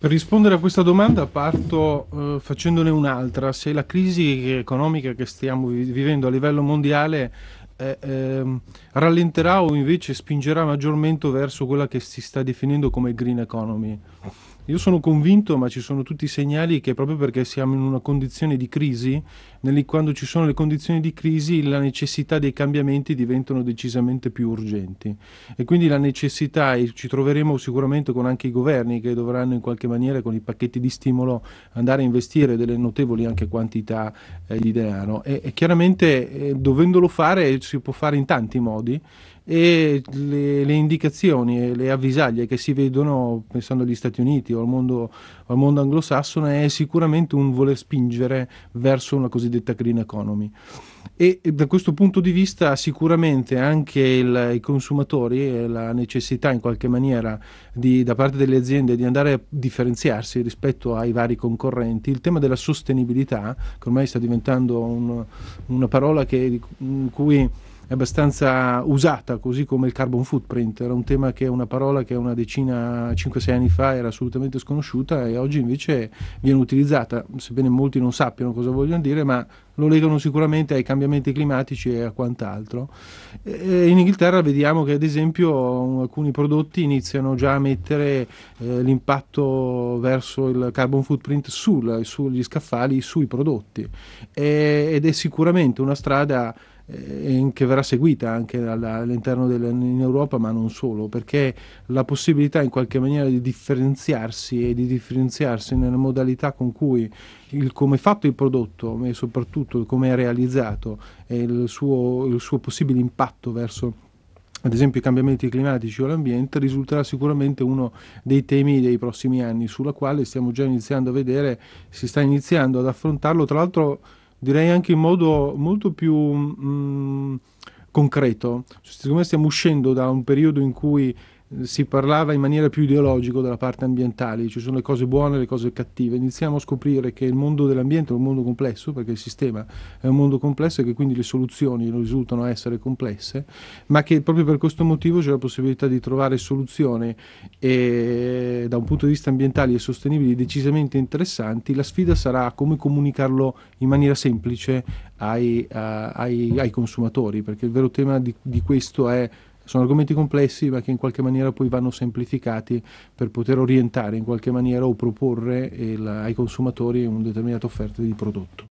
Per rispondere a questa domanda parto eh, facendone un'altra. Se la crisi economica che stiamo vivendo a livello mondiale eh, eh, rallenterà o invece spingerà maggiormente verso quella che si sta definendo come green economy. Io sono convinto, ma ci sono tutti i segnali che proprio perché siamo in una condizione di crisi, quando ci sono le condizioni di crisi la necessità dei cambiamenti diventano decisamente più urgenti e quindi la necessità, e ci troveremo sicuramente con anche i governi che dovranno in qualche maniera con i pacchetti di stimolo andare a investire delle notevoli anche quantità eh, di denaro e, e chiaramente eh, dovendolo fare si può fare in tanti modi e le, le, indicazioni e le avvisaglie che si vedono pensando agli Stati Uniti o al mondo, al mondo anglosassone è sicuramente un voler spingere verso una cosiddetta green economy e, e da questo punto di vista sicuramente anche il, i consumatori e la necessità in qualche maniera di, da parte delle aziende di andare a differenziarsi rispetto ai vari concorrenti, il tema della sostenibilità che ormai sta diventando un, una parola che, in cui è abbastanza usata, così come il carbon footprint. Era un tema che è una parola che una decina, 5-6 anni fa era assolutamente sconosciuta e oggi invece viene utilizzata, sebbene molti non sappiano cosa vogliono dire, ma lo legano sicuramente ai cambiamenti climatici e a quant'altro. E in Inghilterra vediamo che ad esempio alcuni prodotti iniziano già a mettere eh, l'impatto verso il carbon footprint sul, sugli scaffali, sui prodotti e, ed è sicuramente una strada eh, che verrà seguita anche all'interno dell'Europa, ma non solo, perché la possibilità in qualche maniera di differenziarsi e di differenziarsi nella modalità con cui il, come è fatto il prodotto e soprattutto come è realizzato e il suo, il suo possibile impatto verso ad esempio i cambiamenti climatici o l'ambiente, risulterà sicuramente uno dei temi dei prossimi anni, sulla quale stiamo già iniziando a vedere, si sta iniziando ad affrontarlo, tra l'altro direi anche in modo molto più mh, mm, concreto. Cioè, siccome stiamo uscendo da un periodo in cui eh, si parlava in maniera più ideologica della parte ambientale, ci sono le cose buone e le cose cattive, iniziamo a scoprire che il mondo dell'ambiente è un mondo complesso, perché il sistema è un mondo complesso e che quindi le soluzioni risultano essere complesse, ma che proprio per questo motivo c'è la possibilità di trovare soluzioni e da un punto di vista ambientale e sostenibile decisamente interessanti, la sfida sarà come comunicarlo in maniera semplice ai, a, eh, ai, ai consumatori, perché il vero tema di, di questo è sono argomenti complessi ma che in qualche maniera poi vanno semplificati per poter orientare in qualche maniera o proporre il, eh, ai consumatori una determinata offerta di prodotto.